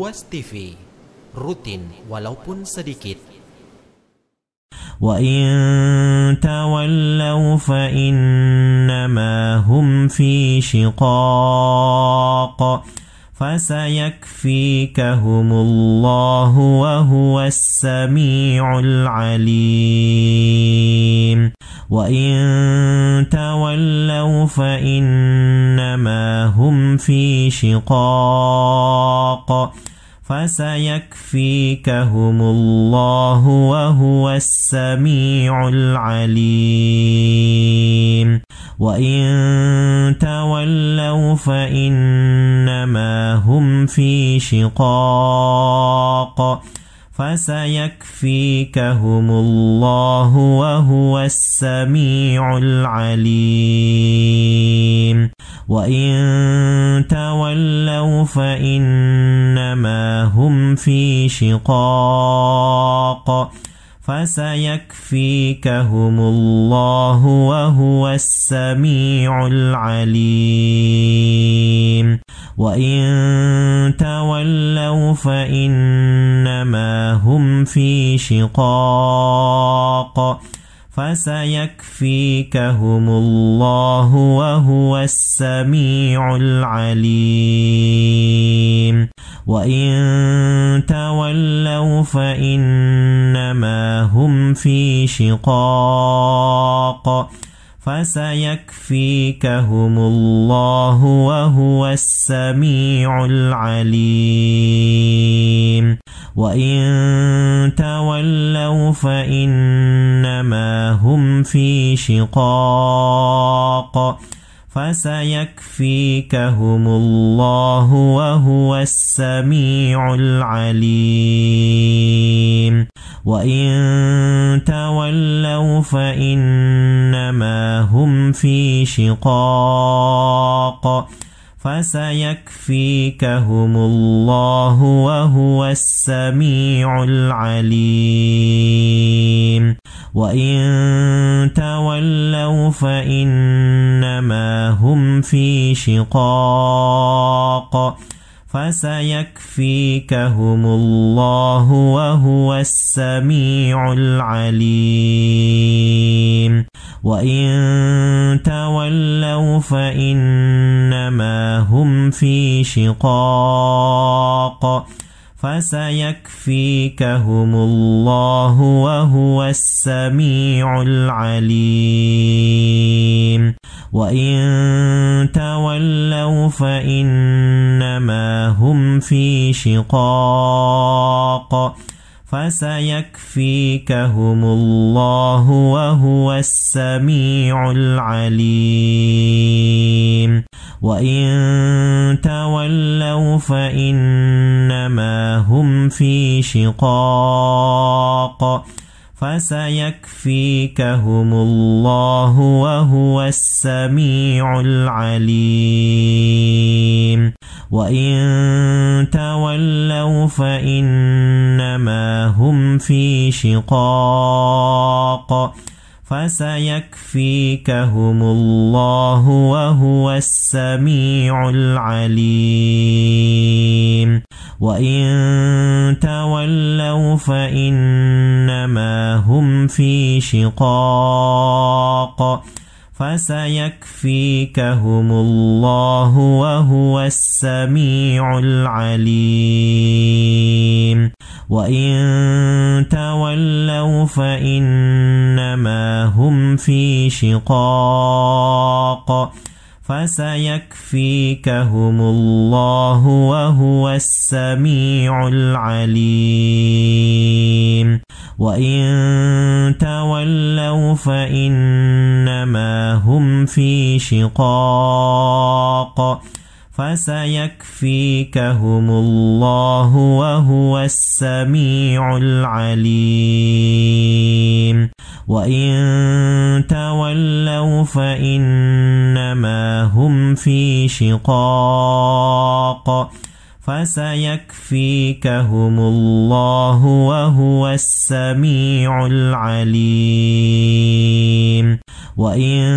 Ruas TV rutin walaupun sedikit وَإِن تَوَلَّوْا فَإِنَّمَا هُمْ فِي شِقَاقٍ فَسَيَكْفِيكَهُمُ اللَّهُ وَهُوَ السَّمِيعُ الْعَلِيمُ وَإِن تَوَلَّوْا فَإِنَّمَا هُمْ فِي شِقَاقٍ فسيكفيكهم الله وهو السميع العليم وإن تولوا فإنما هم في شقاق فسيكفيكهم الله وهو السميع العليم وإن تولوا فإنما هم في شقاق فسيكفيكهم الله وهو السميع العليم وإن تولوا تولوا فإنما هم في شقاق فسيكفيكهم الله وهو السميع العليم وإن تولوا فإنما هم في شقاق فسيكفيكهم الله وهو السميع العليم وإن تولوا فإنما هم في شقاق فسيكفيكهم الله وهو السميع العليم وإن تولوا فإنما هم في شقاق فسيكفيكهم الله وهو السميع العليم وإن تولوا فإنما هم في شقاق فسيكفيكهم الله وهو السميع العليم وإن تولوا فإنما هم في شقاق فسيكفيكهم الله وهو السميع العليم وإن تولوا فإنما هم في شقاق فسيكفيكهم الله وهو السميع العليم وإن تولوا فإنما هم في شقاق فسيكفيكهم الله وهو السميع العليم وإن تولوا فإنما هم في شقاق فسيكفيكهم الله وهو السميع العليم وإن تولوا فإنما هم في شقاق فسيكفيكهم الله وهو السميع العليم وإن تولوا فإنما هم في شقاق فسيكفيكهم الله وهو السميع العليم وإن تولوا فإنما هم في شقاق فسيكفيكهم الله وهو السميع العليم وإن تولوا فإنما هم في شقاق فسيكفيكهم الله وهو السميع العليم وإن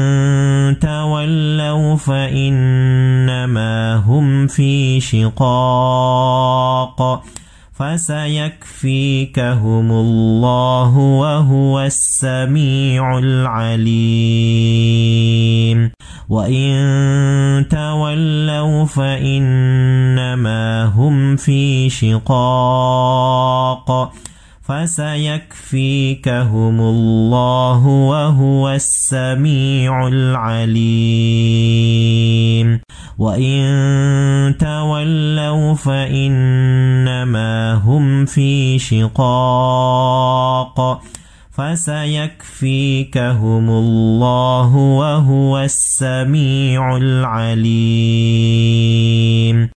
تولوا فانما في شقاق فسيكفيكهم الله وهو السميع العليم وإن تولوا فإنما هم في شقاق فسيكفيكهم الله وهو السميع العليم وإن تولوا فإنما هم في شقاق فسيكفيكهم الله وهو السميع العليم